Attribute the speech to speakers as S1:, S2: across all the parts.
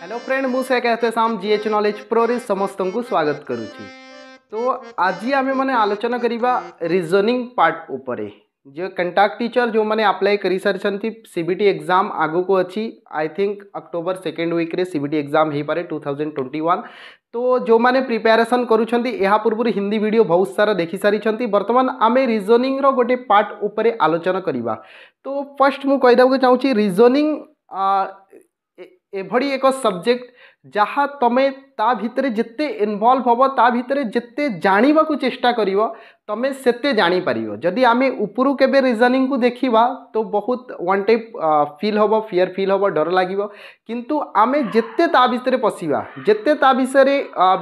S1: Hello friend मु कहते साम जीएच नलेज प्रो रे समस्त को स्वागत करूची तो आज आम मैंने आलोचना करवा रिजनिंग पार्ट उपरे जो कंटाक्ट टीचर जो मैंने अप्लाई कर सारी सीबीटी एग्जाम आगो को अच्छी I think October second week CBT exam हो पाए टू थाउजेंड ट्वेंटी वन तो जो मैंने प्रिपेरेसन करूर्व हिंदी भिड बहुत सारा देखी सारी बर्तमान आम रिजनिंग रोटे पार्ट उपर आलोचना करवा तो फर्स्ट मुझे चाहिए रिजनिंग एभरी एक सब्जेक्ट जहाँ तुम्हें ता भितर जिते इनवल्व हम ता भितर जिते जानवाक चेष्टा कर तुम से जापर जदि आम उपर के रिजनिंग को देखा तो बहुत वन वाटे फिल हम फियर फिल हम डर लगे किंतु आम जिते भितर पशिया जिते विषय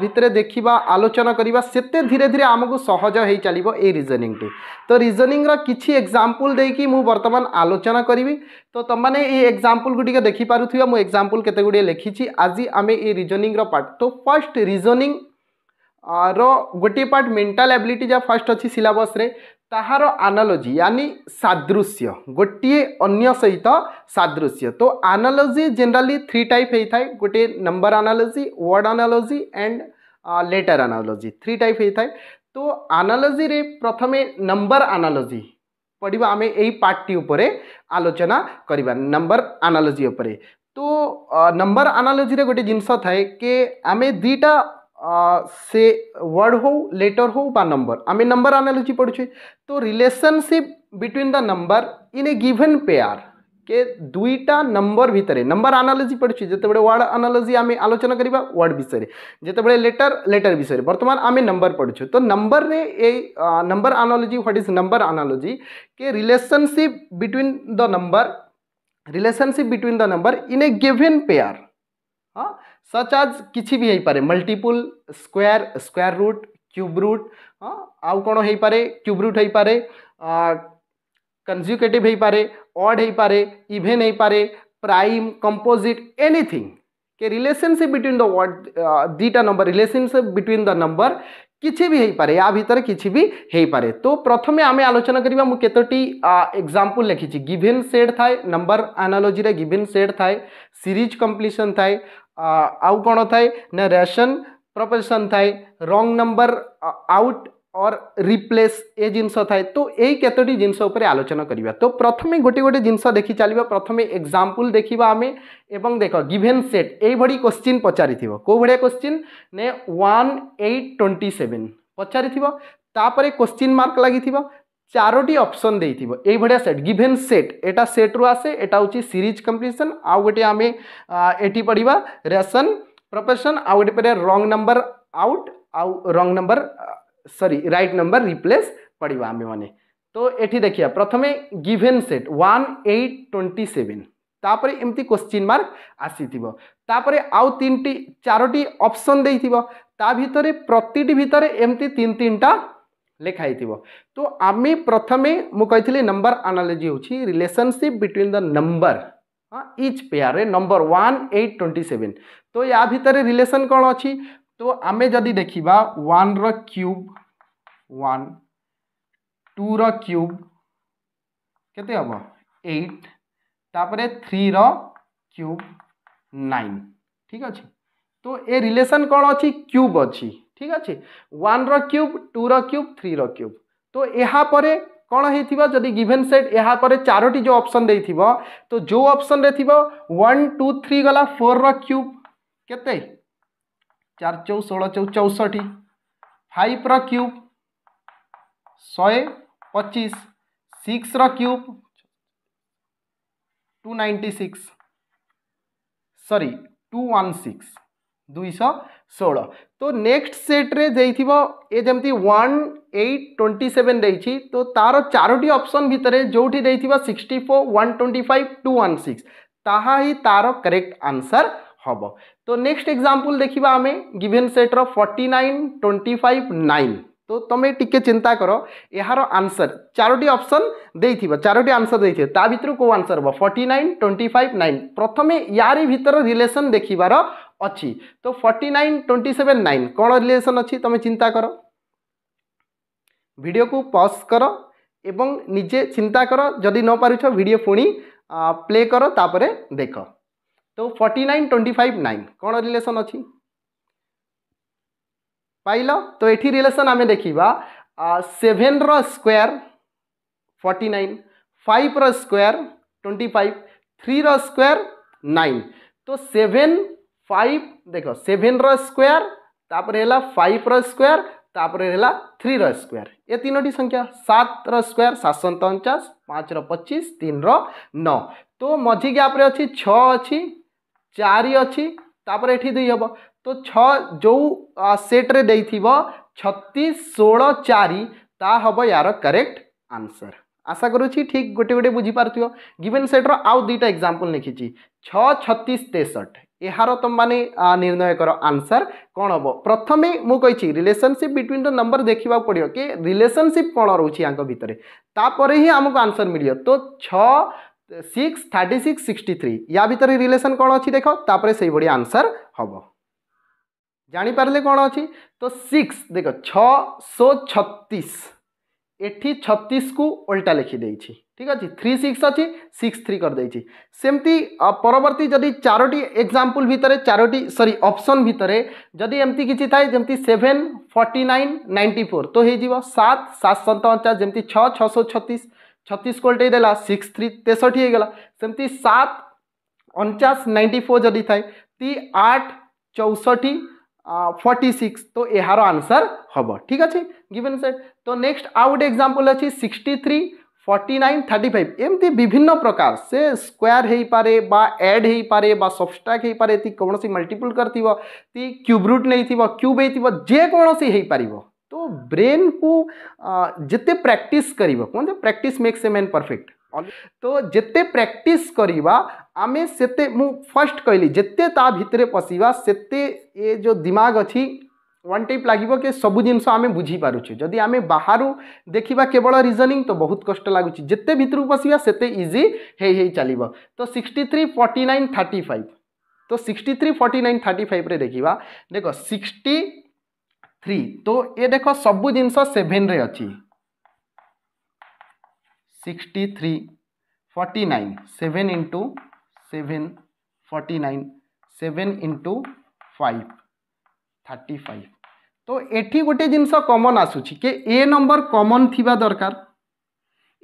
S1: भितर देखा आलोचना करवा से धीरे धीरे आमको सहज हो चल ये रिजनिंग तो रिजनिंग कि एक्जामपल दे कि मुझ बर्तमान आलोचना करी तो तुमने ये एक्जामपल गुड़िक देखिपुवा मुझ एक्जामपल के लिखी आज आम ये रिजनिंग पार्ट तो फर्स्ट रिजनिंग रोटे पार्ट मेन्टाल एबिलिटी जहाँ फास्ट अच्छी सिलबस तहार आनालोजी यानी सादृश्य गोटे अन्य सहित सादृश्य तो आनालोजी जनरली थ्री टाइप होता है गोटे number analogy word analogy and letter analogy three type होता है तो आनालोजी प्रथम नंबर आनालोजी पढ़ा आम यही पार्टी आलोचना करवा नंबर आनालोजी तो नंबर आनालोजी गोटे जिनस थाए कि ଆମେ ଦୁଇଟା से वर्ड हो लेटर हो बा नंबर आम नंबर आनालोजी पढ़ुचे तो relationship between the number in a given pair के दुईटा नंबर भितर नंबर आनालोजी पढ़ुचे जिते वार्ड आनालोजी आम आलोचना करवा वार्ड विषय जिते लेटर लेटर विषय बर्तमान आम नंबर पढ़ु तो नंबर रे ए number analogy what is number analogy के relationship between the number relationship between the number in a given pair हाँ सच आज किसी भी हो पारे multiple square square root cube root हाँ आउ कौन हो पारे क्यूब रूट हो पाए कंजुकेटिव हो पारे ऑड हो पारे इवेन हो पाए प्राइम कंपोजिट एनीथिंग के रिलेशनशिप बिटवीन द वर्ड दीटा number relationship between the number किसी भी हो पाए या भितर कि भी हो पाए तो प्रथम आम आलोचना करवा मुतोटी एक्जामपल लिखी गिभेन सेड था नंबर आनालोजी गिभेन सेड थाए सीरीज कंप्लीसन थाए आउ कौन थाए ना रेसन प्रपोजिशन थाए रंग नंबर आउट और रिप्लेस ए जिनस थाए तो यही कतोटी जिनस आलोचना करवा तो प्रथम गोटे गोटे जिनस देखी चलो प्रथम एक्जामपल देखा आम एवं देख गिभेन सेट यही क्वेश्चन पचारि कौ भाया क्वेश्चन ने वन एट ट्वेंटी सेवेन पचारि तापर क्वेश्चन मार्क लगी चारोटी अप्सन दे भाया सेट गिभेन सेट एटा सेट रु आसे एटा हूँ सीरीज कंपिटिशन आउ गोटे आम ये पढ़ा रेसन प्रोफेसन आउ गोटे रंग नंबर आउट आउ wrong number sorry right number replace पड़ा आम तो ये देखिए प्रथम given set one eight twenty seven तापर एमती क्वेश्चन मार्क आसीपर आउ तीन चारोटी ऑप्शन दे ता भितर प्रति भितर एमती तीन तीन टा लेखाई तो आम प्रथम मुझे नंबर आनालोजी हूँ रिलेसनशिप बिटवीन द नंबर हाँ each pair number one eight twenty seven तो या भितर रिलेसन कौन अच्छी তো ଆମେ ଯଦି ଦେଖିବା ୱାନ୍ର କ୍ୟୁବ୍ ୱାନ୍ ଟୁର କ୍ୟୁବ୍ କେତେ ହେବ ଏଇଟ୍ ତାପରେ ଥ୍ରୀର କ୍ୟୁବ୍ ନାଇନ୍ ଠିକ୍ ଅଛି তো এ রিলেশন কোণ অছি কিউব অছি ঠিক আছে ওয়ান র কিউব টু র কিউব থ্রি র কিউব তো এরপরে কোণ হয়েছিল যদি গিভেন সেট এরপরে চারোটি যে অপশন দিয়ে তো যে অপশন রে থিব ওয়ান টু থ্রি গলা ফোর র কিউব কেতে चार चौ षोल चौ चौष्टि फाइव र्यूब शहे पचीस सिक्स र्यूब two ninety six sorry two one six दुई षोल तो नेक्स्ट सेट्रे ये जमी वन एट ट्वेंटी सेवेन दे तो तार चारोटी अप्सन भितर जो sixty four one twenty five two one six ताहा तार करेक्ट आंसर हम तो नेक्स्ट एक्जामपल देखा आम गिभेन सेट्र forty nine twenty five nine तो तुम टी चिंता कर यार आंसर चारोटी अप्सन दे चारोटी आंसर दे भितर कौ आंसर हम forty nine twenty five nine प्रथम यार भितर रिलेसन देखार अच्छी तो forty nine twenty seven nine कौन रिलेसन अच्छी तुम चिंता कर भिडियो को पज कर एवं निजे चिंता कर जदि न पार पुणी प्ले कर देख तो forty nine twenty five nine कौन रिलेसन अच्छी पाइल तो ये रिलेसन आम देखा सेभेन रोयर फोर्टी नाइन फाइव रोयर ट्वेंटी फाइव थ्री रोयर नाइन तो सेभेन फाइव देख सेभेन रोयर तापर है फाइव रोयर तापर है थ्री रोयर ये तीनो संख्या सात रोयर सात सौ पाँच रचिश तीन रौ नौ तो मझी गैप अच्छी छ अच्छी चार अच्छी तापर ये दुई हम तो छो जो सेट्रे छतीस षोल चारिता हम यार करेक्ट आंसर आशा करूँ ठीक गोटे गोटे बुझीपार गिवेन सेट्र आउ दुईटा एग्जाम्पल लिखी छतीस तेसठ यार तुम मैंने निर्णय कर आंसर कौन हम प्रथम मुझे रिलेसनशिप बिटवीन द नंबर देखा पड़ो कि रिलेसनशिप कौन रोचे तापर ही आमको आनसर मिल तो छ six thirty six sixty three या भितर रिलेसन कौन अच्छी देख तापर से आंसर हम जापारे कौन अच्छी तो सिक्स देख छो छतीस एटी छतीस को ओल्टा लिखिदे ठीक अच्छे थ्री सिक्स अच्छी सिक्स थ्री करदे सेमती परवर्त जदि चारोट एक्जामपल भितर चारोटी सरी अपसन भितर जदि एम किसी थाए जमी seven forty nine ninety four तो हो सत सात सत जमी छः छः सौ छत्तीस छत्तीस कोल्टे देला सिक्स थ्री तेसठी होगा सेमती सात अणचास नाइंटी फोर जदि थाए ती आठ चौसठ फर्टी सिक्स तो यार आंसर हम ठीक अच्छे गिवेन सेट तो नेक्स्ट आउ गोटे एक्जामपल अच्छी sixty three forty nine thirty five एमती विभिन्न प्रकार से स्क्वायर हो पारे बा एड हो पारे बा सबस्ट्राक हो पारे ती कौन मल्टीपुल कर क्यूब रुट नहीं थ क्यूब होती जेकोसी हो पार तो ब्रेन को जिते प्रैक्टिस कर कोन practice makes a man perfect तो जिते प्रैक्टिस करिबा आम मु फर्स्ट कहली जिते ता भितरे पशिबा से जो दिमाग अच्छी वन टाइप लगे कि सब जिन आम बुझीपारे जदि आम बाहर देखा केवल रिजनिंग तो बहुत कष्ट लगुच जिते भितर पशिया से इजी हो तो sixty three forty nine thirty five तो sixty three forty nine thirty five देखा देख सिक्सटी থ্রি তো এ দেখ সবু জিনিস সেভেন্রে অছি sixty three forty nine seven into seven forty nine seven into five thirty five তো এটি গোটে জিনিস কমন আসুচি কে এ নম্বর কমন থিবা দরকার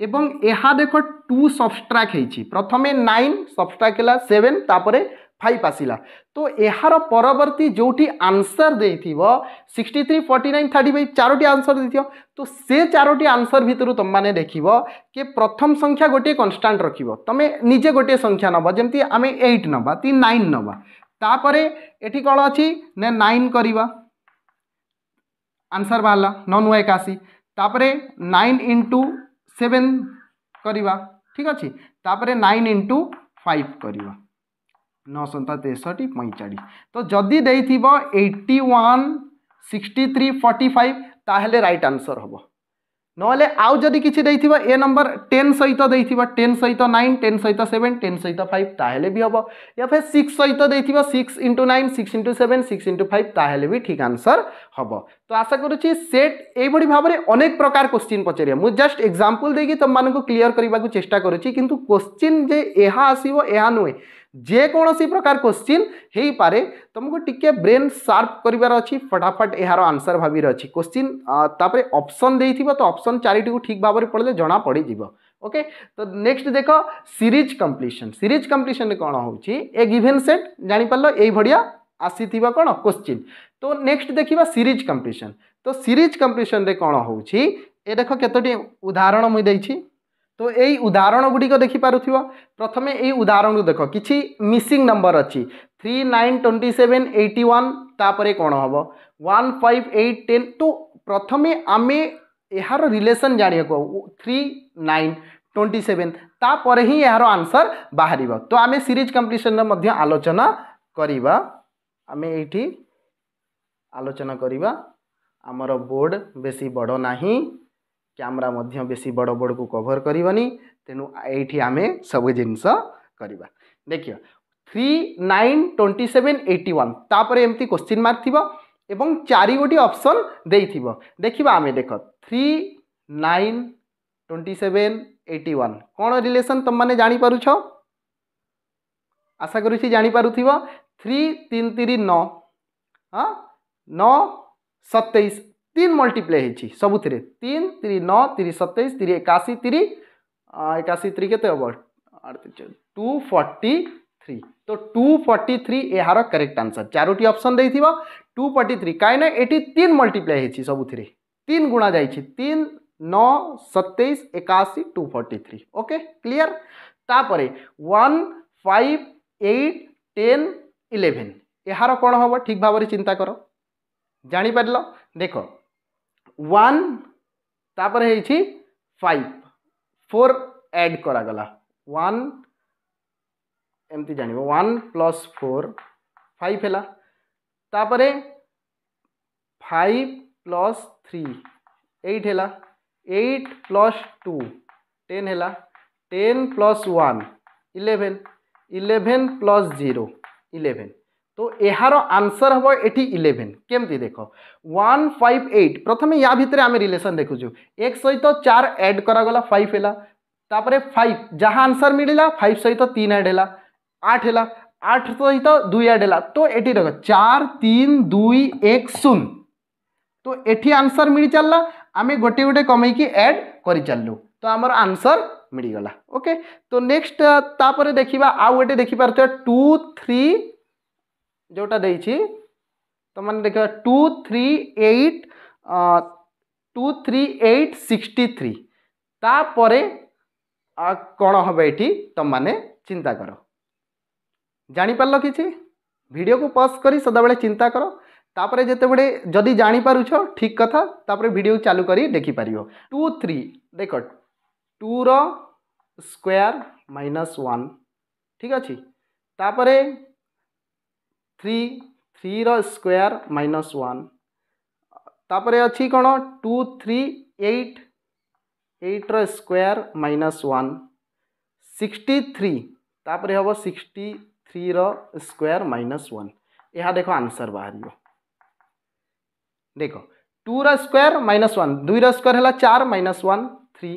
S1: এবং এহা দেখ টু সবস্ট্রাক্ট হয়েছি প্রথমে নাইন সবস্ট্রাক্ট হল সেভেন তাপরে फाइव आसला तो यार परवर्ती जो आंसर दे sixty three forty nine thirty five चारोटी आंसर दे थो तो से चारोटी आंसर भितर तुम मैंने देख कि प्रथम संख्या गोटे कनस्टाट रख तुम्हें निजे गोटे संख्या नब जमी आम एट नवा कि नाइन नवा तापर ये कौन अच्छी ना नाइन करवा आंसर बाहर नौ नुआ एकाशी तापर नाइन इंटु सेवेन करवा ठीक अच्छे तापर नाइन इंटु फाइव करवा नौ नौश तेसठ पैंचाश तो जदि दे थी eighty one sixty three forty five ताल रईट आनसर हे ना जदि किसी दे थी ए नंबर टेन सहित दे थी टेन सहित नाइन टेन सहित सेवेन टेन सहित फाइव ताल भी हम या फिर सिक्स सहित दे थी six into nine six into seven six into five ताल भी ठीक आंसर हम तो आशा करेट यही भाव में अनेक प्रकार क्वेश्चन पचार मुझ जस्ट एक्जामपल देखिए तुम क्लीयर करने को चेस्टा करोश्चि जे आसो यह नुहे ଯେକୌଣସି ପ୍ରକାର କୋଶ୍ଚିନ୍ ହେଇପାରେ ତୁମକୁ ଟିକେ ବ୍ରେନ୍ ସାର୍ପ କରିବାର ଅଛି ଫଟାଫଟ ଏହାର ଆନ୍ସର୍ ଭାବିବାର ଅଛି କୋଶ୍ଚିନ୍ ତାପରେ ଅପସନ୍ ଦେଇଥିବ ତ ଅପସନ୍ ଚାରିଟିକୁ ଠିକ୍ ଭାବରେ ପଢ଼ିଲେ ଜଣା ପଡ଼ିଯିବ ওকে তো নেক্সট দেখ সিরিজ কম্প্লিশন সিরিজ কম্প্লিশন কোণ হচ্ছে এ গিভেন সেট জাঁপারল এইভাবে আসিথিবা কোণ কোশ্চিন তো নেক্সট দেখিবা সিরিজ কম্প্লিশন তো সিরিজ কম্প্লিশন রে কোণ হচ্ছে এ দেখ কতটি উদাহরণ মুই দেইছি তো এই উদাহরণ গুড়িক দেখিপারুথিব প্রথমে এই উদাহরণ দেখ কিছু মিসিং নম্বর অছি three nine twenty seven eighty one তাপরে কোণ হব ওয়ান ফাইভ এইট টেন তো প্রথমে আমি এর রিলেসন জাঁয়া থ্রি নাইন টোয়েন্টি সেভেন তাপরে হি এর আনসর বাহার তো আমি সিরিজ কম্পিটিশন আলোচনা করা আমি এইটি আলোচনা করা আমার বোর্ড বেশি বড় না କ୍ୟାମେରା ମଧ୍ୟ ବେଶୀ ବଡ଼ ବଡ଼କୁ କଭର୍ କରିବନି ତେଣୁ ଏଇଠି ଆମେ ସବୁ ଜିନିଷ କରିବା ଦେଖିବା three nine twenty seven eighty one তাপরে এমতি কোশ্চিন মার্ক থিব এবং চারি গোটি অপশন দেইথিব দেখিবা আমি দেখ three nine twenty seven eighty one কোণ রিলেসন তোমাকে জাঁপারুছ আশা করুছি জাঁপারুথিব থ্রি তিন তিরি ন হ্যাঁ ন সতেইশ तीन मल्टीप्लाई होती सबुति तीन तीन नौ तीन सतैश तीन एकाशी तीन एकाशी तीन के टू फर्टी थ्री तो टू फर्टी थ्री यार करेक्ट आंसर चारोटी अप्सन दे टू फर्टी थ्री कहीं ये तीन मल्टीप्लाई होती सबुति तीन गुणा जा तीन नौ सतैश एकाशी two forty three okay clear तापर one five eight ten eleven यार कौन हम ठीक भाव चिंता कर जापार देख ওয়ান তাপরে হয়েছি ফাইভ ফোর অ্যাড করা গলা ওয়ান এমতি জানিব ওয়ান প্লস ফোর ফাইভ হেলা তাপরে ফাইভ প্লস থ্রি এইট হেলা এইট প্লস টু টেন হেলা ten plus one eleven eleven plus zero eleven তো এর আনসর হব এটি ইলেভেন কেমতি দেখ ওয়ান ফাইভ এইট প্রথমে ইয়া ভিতরে আমি রিলেসন দেখুছু এক সহিত চার এড করা গলা ফাইভ হেলা তাপরে ফাইভ যা আনসর মিলিলা ফাইভ সহিত তিন এড হেলা আট হেলা আট সহিত দুই এড হেলা তো এটি দেখ চার তিন দুই এক শূন্য তো এটি আনসর মিলি চাল্লা আমি গোটে গোটে কমাইকি এড করে চালু তো আমার আনসর মিলিগলা ওকে তো নেক্সট তাপরে দেখিবা আউ গোটে দেখিপার টু থ্রি जोटा दे तो मैंने देख two three eight two three eight sixty three तापर कौन हम ये तुम मैंने चिंता कर जापार किसी भिडियो को पज कर सदा बेले चिंता कर तापर बड़े जदि जापारुछ ठीक कथा तापर भिड चालू कर देखिपार टू थ्री देख टूर स्क्वयर माइनस वन ठीक अच्छे तापर three three square minus one अच्छी कौन टू थ्री एट एट्र square minus one sixty three तापर हम sixty three square minus one यह देख आंसर बाहर देख टूर स्क्वयर माइनस वन दुई स्क्वयर है चार minus one three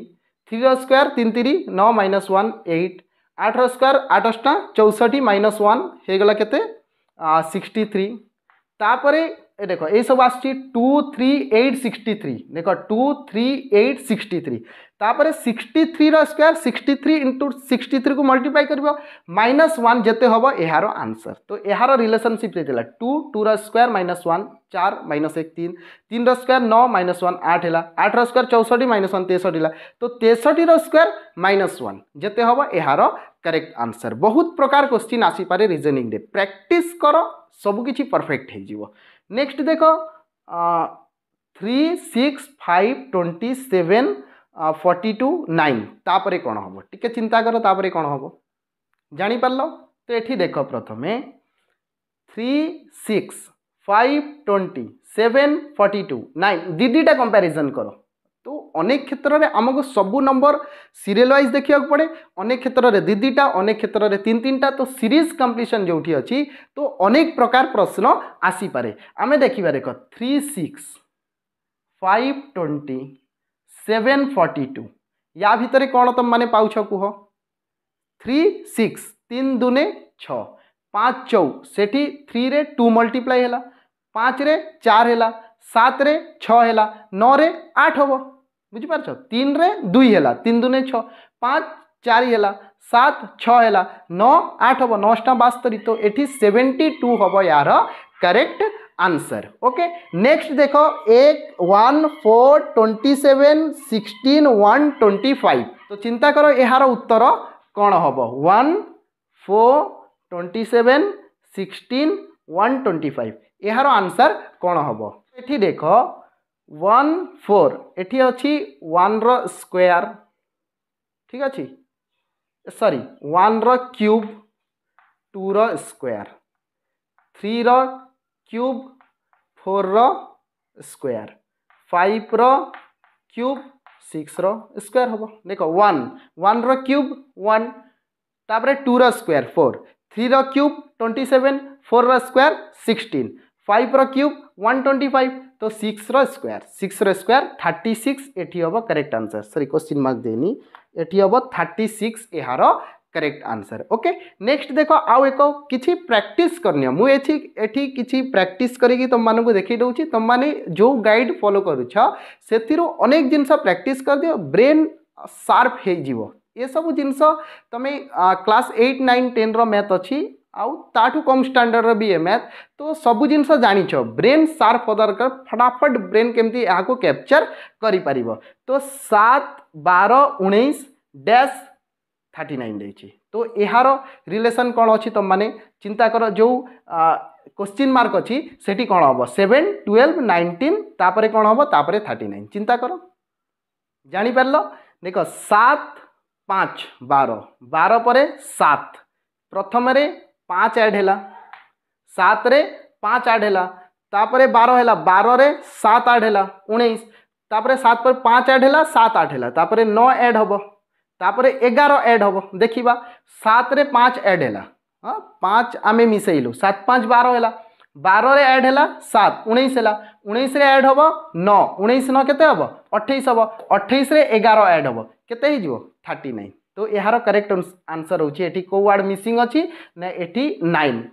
S1: three square तीन तीन नौ माइनस वन एट आठ स्क्वयर आठ अस्टा चौसठ माइनस वन हो के सिक्सटी थ्री ताप देख यू थ्री एट सिक्सटी थ्री देख two three eight sixty three तापर सिक्सटी थ्री रक्यार sixty three into sixty three को मल्टीप्लाई कर माइनस वन जिते हम यार आंसर तो यार रिलेसनशिप देते टू टूर रक्यार माइनस वन चार माइनस एक तीन तीन रक्वयर नौ माइनस वन आठ है आठ रक्वयर चौसठ माइनस वन तेसठ है तो तेसठी रक्वयर माइनस वन जिते हम यार करेक्ट आंसर बहुत प्रकार क्वेश्चन आसपा रिजनिंग प्राक्ट कर सबकि परफेक्ट होक्स्ट देख three six five twenty seven forty two nine তাপরে କ'ଣ ହେବ ଟିକେ ଚିନ୍ତା କର ତାପରେ କ'ଣ ହେବ ଜାଣିପାରିଲ ତ ଏଠି ଦେଖ ପ୍ରଥମେ three six five twenty seven forty two nine দিদিটা কম্পারিজন কর তো অনেক ক্ষেত্রে আমাকে সবু নম্বর সিরিয়াল ওয়াইজ দেখা পড়ে অনেক ক্ষেত্রে দিদিটা অনেক ক্ষেত্রে তিন তিনটা তো সিরিজ কম্পিটিশন যেটি অছি তো অনেক প্রকার প্রশ্ন আসিপারে আমি দেখিবা দেখ three six five twenty seven forty two या भितर कौन तुम मैंने पाच कह थ्री सिक्स तीन दुने छ पाँच चौ से थ्री रे टू मल्टीप्लाई है पाँच रे चार है सात रे छह नौ आठ हम बुझिपार तीन रे दुई है तीन दुने छ पाँच चार सात छह नौ आठ हम नौटा बास्तरी तो ये सेवेन्टी टू हे यार करेक्ट आंसर ओके नेक्स्ट देखो एक one four twenty seven sixteen one twenty five तो चिंता करो यार उत्तर कौन हम one four twenty seven sixteen one twenty five यार आंसर कौन हम ये देख वन फोर ये अच्छी वन रोयर ठीक अच्छी सरी वन र्यूब टू स्क्वायर थ्री र क्यूब फोर रो स्क्वायर फाइव रो क्यूब सिक्स रो स्क्वायर हम देख वन वन रो क्यूब वन तापर टू रो स्क्वायर फोर थ्री रो क्यूब ट्वेंटी सेवेन फोर रो स्क्वायर सिक्सटीन फाइव रो क्यूब वन ट्वेंटी फाइव तो सिक्स रो स्क्वायर सिक्स रो स्क्वायर थर्टी सिक्स एटी हम correct answer sorry question mark देनी एटी हम थर्टी सिक्स यार करेक्ट आंसर ओके नेक्स्ट देख आउ एक किसी प्राक्ट करनी मुझे एटी कि प्राक्ट करी तुम मानक देखे दूँ तुम मैंने जो गाइड फलो करनेक से जिनस कर दि ब्रेन सार्प हो सब जिनस तुम क्लास एट नाइन टेन रैथ अच्छी आउ कम स्टाण्डर्ड भी ए मैथ तो सब जिनस जाच ब्रेन सार्प दरकार फटाफट ब्रेन केमती कैप्चर करो तो सात बार उन्नीस डैश থার্টি নাইন ଦେଇଛି ତ ଏହାର ରିଲେସନ୍ କ'ଣ ଅଛି ତୁମମାନେ ଚିନ୍ତା କର ଯେଉଁ କୋଶ୍ଚିନ୍ ମାର୍କ ଅଛି ସେଠି କ'ଣ ହେବ ସେଭେନ୍ ଟୁଏଲ୍ଭ ନାଇଣ୍ଟିନ୍ ତାପରେ କ'ଣ ହେବ ତାପରେ ଥାର୍ଟି ନାଇନ୍ ଚିନ୍ତା କର ଜାଣିପାରିଲ ଦେଖ ସାତ ପାଞ୍ଚ ବାର ବାର ପରେ ସାତ ପ୍ରଥମରେ ପାଞ୍ଚ ଆଡ଼୍ ହେଲା ସାତରେ ପାଞ୍ଚ ଆଡ଼୍ ହେଲା ତାପରେ ବାର ହେଲା ବାରରେ ସାତ ଆଡ଼୍ ହେଲା ଉଣେଇଶ ତାପରେ ସାତ ପରେ ପାଞ୍ଚ ଆଡ଼୍ ହେଲା ସାତ ଆଡ଼୍ ହେଲା ତାପରେ ନଅ ଆଡ଼୍ ହେବ तापर एगार एड हम देखा सतरे पाँच एड है हाँ पाँच आम मिसेलु सात पाँच बार है बार एड है सात उन्नीस है उन्नीस एड हम नौ उन्नीस न के हम अठाई हम अठाईस एगार एड हम के थर्टी नाइन तो यार करेक्ट आंसर होटी कौ वार्ड मिसिंग अच्छी ना ये नाइन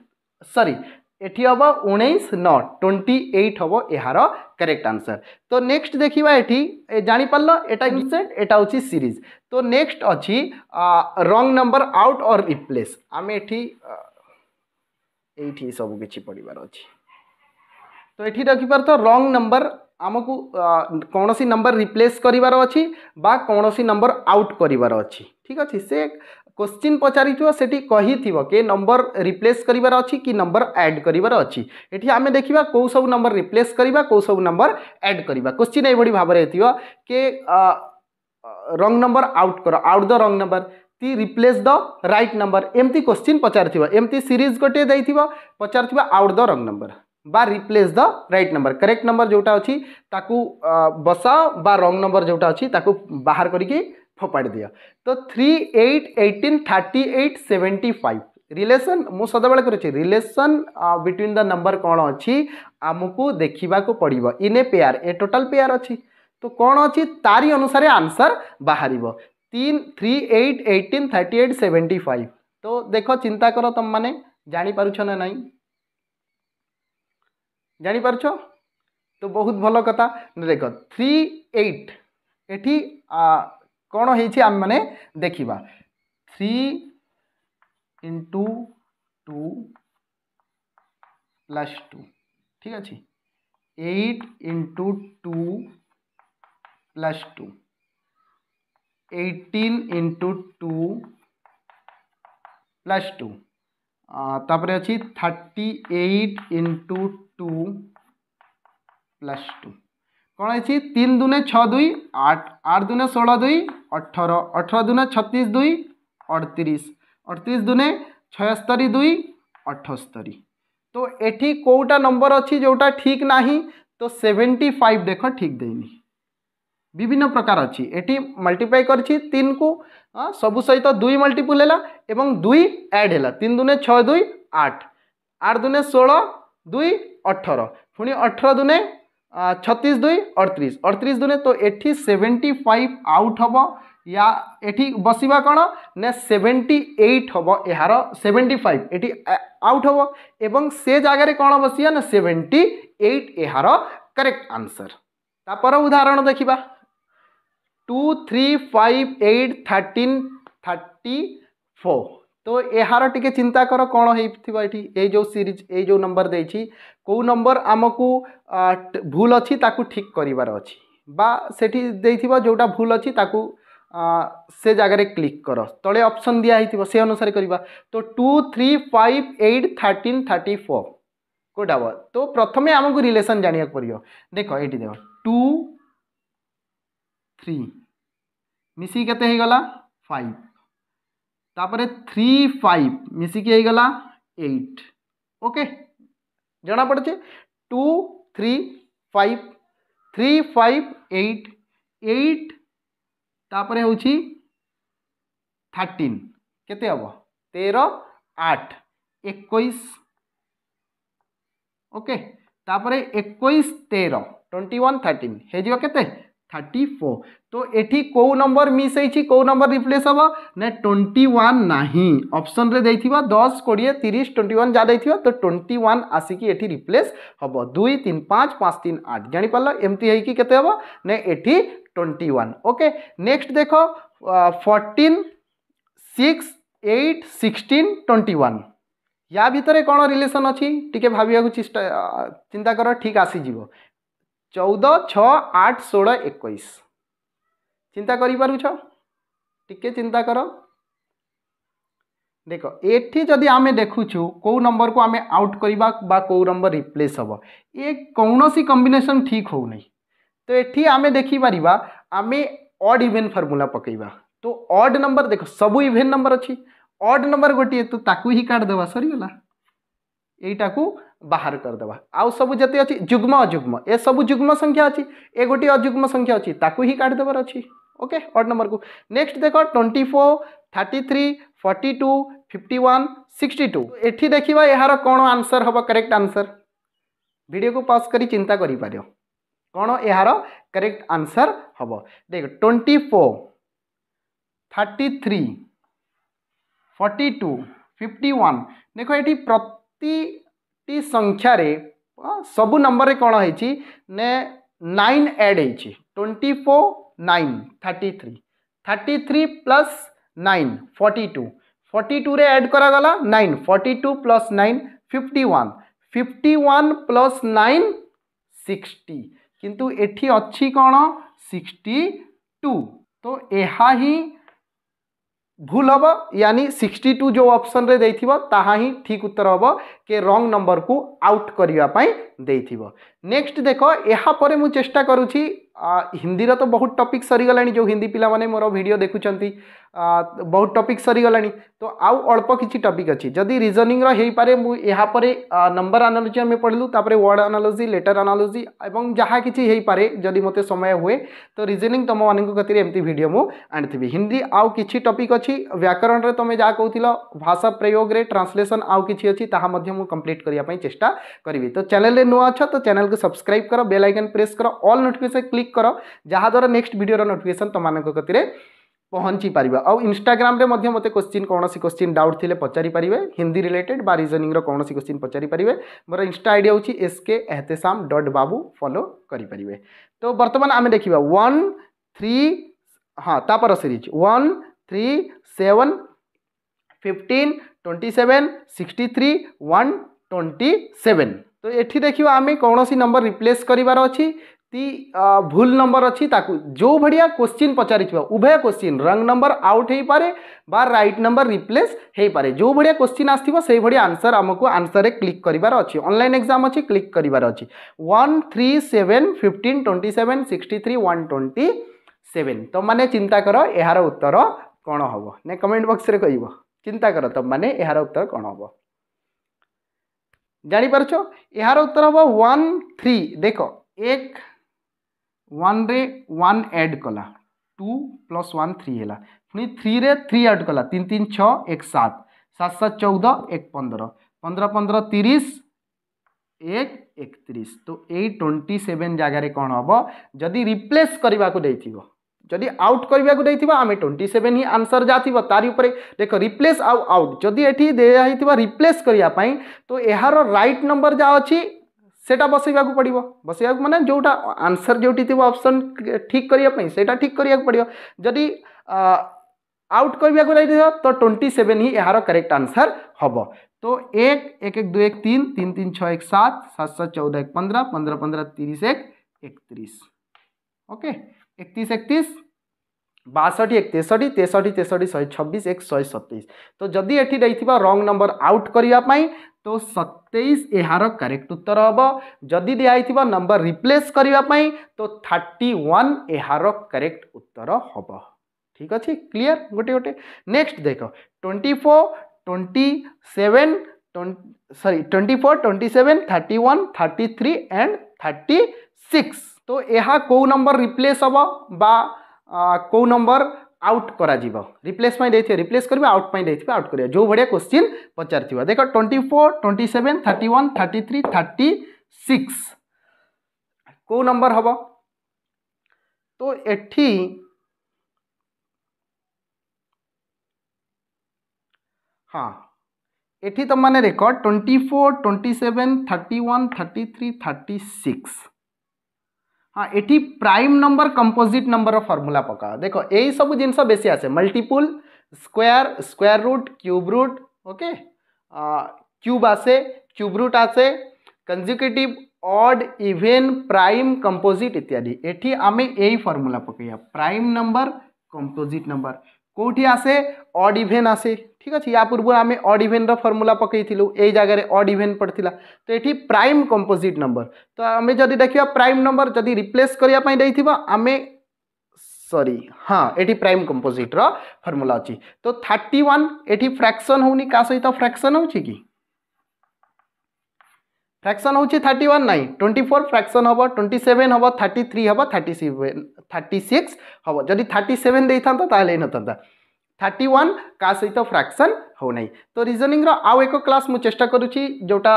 S1: सरी एटी हम उन्नीस न ट्वेंटी एट हम यार करेक्ट आंसर तो नेक्स्ट देखा ये जापार एटा हूँ हम्म। सीरीज तो नेक्स्ट अच्छी रंग नंबर आउट और रिप्लेस आम ये सबकि पढ़वार अच्छे तो ये रखिपार रंग नंबर आमको कौन सी नंबर रिप्लेस करार कौन सी नंबर आउट कर अच्छी ठीक अच्छे से क्वेश्चन पचारि थी थी कि नंबर रिप्लेस करार नंबर एड करार देखा कौ सब नंबर रिप्लेस करवा कौ सब नंबर एड करवा क्वेश्चन ये भाव में थी कि रंग नंबर आउट कर आउट द रंग नंबर ती रिप्लेस द रईट नंबर एमती क्वेश्चन पचार सीरीज गोटे थ पचार आउट द रंग नंबर बा replace the right number correct number जोटा अच्छी बसाओ बा रंग नंबर जोटा अच्छी बाहर करके फोपाड़ दि तो three eight eighteen thirty eight seventy five relation मुझ सद रिलेसन बिटवीन द नंबर कौन अच्छी आमको देखा पड़ in a pair a total pair अच्छी तो कौन अच्छी तारी अनुसार आंसर बाहर तीन three eight eighteen thirty eight seventy five तो देख चिंता कर तुम मैंने जापार ना नहीं ଜାଣିପାରୁଛ তো ବହୁତ ଭଲ କଥା দেখ ଥ୍ରୀ ଏଇଟ୍ এটি କ'ଣ ହେଇଛି ଆମେମାନେ ଦେଖିବା three into two plus two ଠିକ୍ ଅଛି eight into two plus two eighteen into two plus two तापर अच्छी thirty eight into two plus two कौन अच्छी तीन दुने छ दुई आठ आठ दुने षोह दुई अठर अठर दुने छत्तीस दुई अड़तीस अड़तीस दुने छयस्तरी दुई अठस्तरी तो ये कौटा नंबर अच्छी जोटा ठीक ना तो सेवेन्टी फाइव देख ठीक देनी विभिन्न प्रकार अच्छी एटी मल्टीप्लाई कर हाँ सब सहित दुई मल्टीपुल है दुई एड है तीन दुने छः दुई आठ आठ दुने षोल दुई अठर पुणी अठर दुने छतीस दुई अड़तीस अड़तीस दुने तो ये सेवेन्टी फाइव आउट हम या ये कौन ना सेवेन्टी एट हम यार सेवेन्टी फाइव ये आउट हम एवं से जगार कौन बस ना सेवेन्टी एट यार करेक्ट आंसर तापर उदाहरण देखा two three five eight thirteen thirty four তো ଏହାର ଟିକେ ଚିନ୍ତା କର କ'ଣ ହେଇଥିବ ଏଠି ଏଇ ଯେଉଁ ସିରିଜ୍ ଏଇ ଯେଉଁ ନମ୍ବର ଦେଇଛି କେଉଁ ନମ୍ବର ଆମକୁ ଭୁଲ ଅଛି ତାକୁ ଠିକ୍ କରିବାର ଅଛି ବା ସେଠି ଦେଇଥିବ ଯେଉଁଟା ଭୁଲ ଅଛି ତାକୁ ସେ ଜାଗାରେ କ୍ଲିକ୍ କର ତଳେ ଅପସନ୍ ଦିଆହେଇଥିବ ସେ ଅନୁସାରେ କରିବା ତ two three five eight thirteen thirty four କେଉଁଟା ହେବ ତ ପ୍ରଥମେ ଆମକୁ ରିଲେସନ୍ ଜାଣିବାକୁ ପଡ଼ିବ ଦେଖ ଏଇଠି ଦେଖ ଟୁ ଥ୍ରୀ मिसी के फाइव तापर थ्री फाइव मिसिकला एट ओके जना पड़े two three five three five eight eight तापर हो थर्टीन के तेर आठ एक ओके तापर एक तेर ट्वेंटी वन थर्टीन होते थर्टी फोर तो ये कौ नंबर मिस कौ नंबर रिप्लेस हे ना ट्वेंटी वन ना अप्सन दे दस कोड़े तीस ट्वेंटी वन जहाँ दे तो ट्वेंटी वन आसिक ये रिप्लेस हम दुई तीन पाँच पाँच तीन आठ जापार एमती है कितने हम ना ये ट्वेंटी वन ओके नेक्स्ट देख fourteen six eight sixteen twenty one या भितर कौन रिलेसन अच्छी टी भाव चिंता कर ठीक आसीज चौद छ आठ षोल एक चिंता करू चिंता कर देख ये जदि आम देखु कौ नंबर को आम आउट करवा कौ नंबर रिप्लेस हे ये कौन सी कम्बिनेसन ठीक हो तो ये आम देखिपर आम अड इवेन फर्मूला पकईवा तो अड नंबर देख सब इवेन नंबर अच्छी अड नंबर गोटे तो ताकू ही काट दबा सरगला यू बाहर करदे आ सब जिते अच्छी जुग्म अजुग्म ए सब जुग्म संख्या अच्छी ए गोटे अजुग्म संख्या अच्छी ताकू ही काटदेवर अच्छी ओके वार्ड नंबर को नेक्स्ट देख twenty four thirty three forty two fifty one sixty two ये देखा यार कौन आंसर हम करेक्ट आंसर भिड को पज कर चिंता कर पार कौन यार करेक्ट आंसर हम देख twenty four thirty three forty two fifty one देख य टी संख्या रे सब नंबर रे कौन है नाइन एड होती twenty four nine thirty three thirty three plus nine forty two forty two add करगला nine forty two plus nine fifty one fifty one plus nine sixty कितु ये अच्छी कौन सिक्सटी टू तो यह ही भूल हम यानी सिक्सटी टू जो अप्सन रे देथिबो ताहा ठीक उत्तर हम के रंग नंबर को आउट करने नेक्स्ट देख यापर मुझे चेस्टा करुच्छी हिंदी तो बहुत टॉपिक सरीगला जो हिंदी पे मोर भिड देखुं बहुत टॉपिक सरीगला तो आउ अल्प किसी टॉपिक अच्छी जदि रिजनिंग रहीपे मुझे नंबर आनालोजी आम तापर वर्ड आनालोजी लेटर आनालोजी और जहाँ कि जदि मत समय हुए तो रिजनिंग तुम मानती एमती भिड मुझे हिंदी आउ कि टपिक अच्छी व्याकरण में तुम जहाँ कौ भाषा प्रयोग में ट्रांसलेसन आउ कि अच्छी ताकि कम्प्लीट करने चेस्टा करी तो चैनल नुआ अच तो चैनल को सब्सक्राइब कर बेल आइकन प्रेस कर अल्ल नोटिकेसन क्लिक क्लिक कर जहाद्वारा नेक्स्ट भिडर नोटिकेसन तुमक पहुंची पार आउ इनग्रामे मत क्वेश्चन कौन से क्वेश्चन डाउट थे पचारिपारे हिंदी रिलेटेड बा रिजनिंग कौन क्वेश्चन पचारिपारे मोर इनटा आईडिया होती एस एहतेसाम डट बाबू फलो करेंगे तो बर्तमान आम देखा वन थ्री हाँ तापर series one three seven fifteen twenty seven sixty three one twenty seven तो ये देखा आम कौन नंबर रिप्लेस कर ती भूल नंबर अच्छी ताकू जो भड़िया क्वेश्चन पचारि उभय क्वेश्चन रंग नंबर आउट हो पारे बा राइट नंबर रिप्लेस हो पारे जो भाया क्वेश्चन आसो से भाया आंसर आमको आंसर में क्लिक करार अच्छे अनलाइन एक्जाम अच्छी क्लिक करार अच्छे one three seven fifteen twenty seven sixty three one twenty seven तुम मैंने चिंता कर यार उत्तर कौन हम ना कमेंट बक्स में कह चिंता कर तुम तो मैंने यार उत्तर कौन हम जापर यार उत्तर हम वन थ्री देख एक वन एड कला टू प्लस वन थ्री है पुणी थ्री थ्री एड कला तीन तीन छ एक सात सात सात चौदह एक पंद्रह पंद्रह पंद्रह तीस एक एक तीस तो यही ट्वेंटी सेवेन जगार कौन हम जदि रिप्लेस करने जदि आउट करने को आम ट्वेंटी सेवेन ही आंसर तो जा तारीपर देख रिप्लेस आउ आउट जदि ये दिखाई रिप्लेस करने तो यार रईट नंबर जहाँ अच्छी से बस पड़ो बस मैंने जो आंसर जो থাকবে অপসন ঠিক করা ठिक ঠিক आउट करवा को जाइए तो ट्वेंटी सेवेन ही यार करेक्ट आंसर हम तो एक एक एक दुई एक तीन तीन तीन छः एक सात सात सात चौदह एक पंद्रह पंद्रह पंद्रह तीस एक इकतीस ओके इकतीस इकतीस बासठ एक तेसठी तेसठ तेसठ शहे छब्बीस एक शहे सतैश तो जदि ये रंग नंबर आउट करने तो सतैश यार करेक्ट उत्तर हम जदि दिखाई नंबर रिप्लेस करने तो थर्टी वन यार करेक्ट उत्तर हम ठीक अच्छे क्लीयर गोटे गोटे नेक्स्ट देख ट्वेंटी फोर ट्वेंटी सेवेन सरी twenty four twenty seven thirty one thirty three and thirty six तो यह कौ नंबर रिप्लेस हम बा कौ नंबर आउट कर रिप्लेस रिप्लेस कर आउट आउट कर जो भाया क्वेश्चन पचार देख twenty four twenty seven thirty one thirty three thirty six को नंबर हम तो एठी हाँ एठी तुम record twenty four twenty seven thirty one thirty three thirty six हाँ ये prime number composite number formula पका देख यही सब जिन बेस आसे multiple square square root cube root okay cube आसे क्यूब रूट आसे consecutive odd even prime composite इत्यादि ये आम यही फर्मूला पकड़ा प्राइम नंबर कंपोजिट नंबर कौटी आसे ऑड इवेन आसे ठीक अच्छे या पूर्व आम अडिभेन रमुला पकईलु यही जगह अडिभेन पड़ा तो ये प्राइम कंपोजिट नंबर तो आम जब देखा प्राइम नंबर जदि रिप्लेस करने आम सरी हाँ ये प्राइम कंपोजिट्र फर्मूला अच्छी तो थार्टी वन एटी फ्राक्शन हो सहित फ्राक्शन हो फ्राक्शन हो थर्टी वन नाई ट्वेंटी फोर फ्राक्शन हम ट्वेंटी सेवेन हम थर्टी थ्री हम थर्टी सेवेन थर्टी सिक्स हम जब थर्टी सेवेन देता तो ना থার্টি ওয়ান কা সহিত ফ্রাকশন হো না তো রিজনিংর আউ এক ক্লাস মু চেষ্টা করুছি যেটা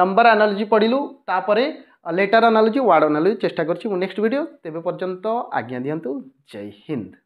S1: নম্বর আনালোজি পড়িলু তাপরে লেটার আনালোজি ওয়ার্ড আনালোজি চেষ্টা করছি মু নেক্সট ভিডিও তেবে পর্যন্ত আজ্ঞা দিও জয় হিন্দ